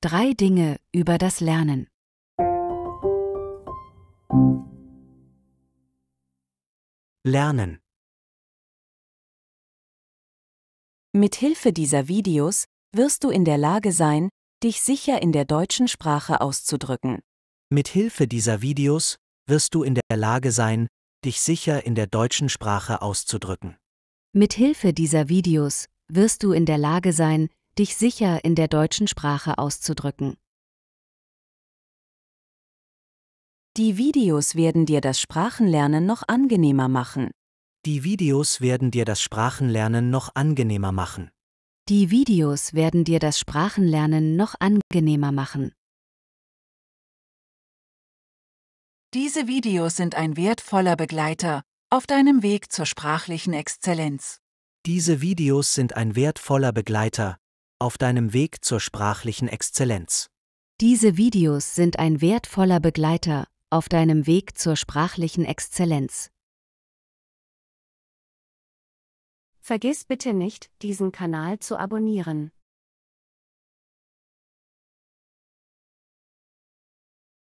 Drei Dinge über das Lernen. Lernen. Mit Hilfe dieser Videos wirst du in der Lage sein, dich sicher in der deutschen Sprache auszudrücken. Mit Hilfe dieser Videos wirst du in der Lage sein, dich sicher in der deutschen Sprache auszudrücken. Mit Hilfe dieser Videos wirst du in der Lage sein, dich sicher in der deutschen Sprache auszudrücken. Die Videos werden dir das Sprachenlernen noch angenehmer machen. Die Videos werden dir das Sprachenlernen noch angenehmer machen. Die Videos werden dir das Sprachenlernen noch angenehmer machen. Diese Videos sind ein wertvoller Begleiter auf deinem Weg zur sprachlichen Exzellenz. Diese Videos sind ein wertvoller Begleiter auf deinem Weg zur sprachlichen Exzellenz. Diese Videos sind ein wertvoller Begleiter auf deinem Weg zur sprachlichen Exzellenz. Vergiss bitte nicht, diesen Kanal zu abonnieren.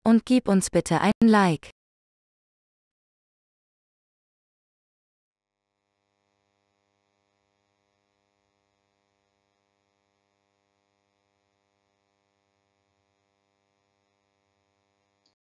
Und gib uns bitte ein Like.